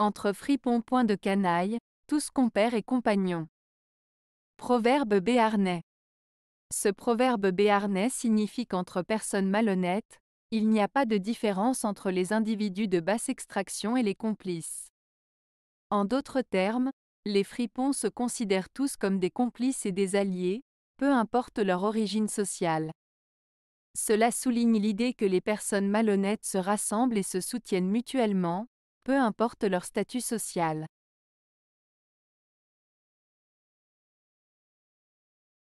entre fripons point de canaille, tous compères et compagnons. Proverbe béarnais. Ce proverbe béarnais signifie qu'entre personnes malhonnêtes, il n'y a pas de différence entre les individus de basse extraction et les complices. En d'autres termes, les fripons se considèrent tous comme des complices et des alliés, peu importe leur origine sociale. Cela souligne l'idée que les personnes malhonnêtes se rassemblent et se soutiennent mutuellement, peu importe leur statut social.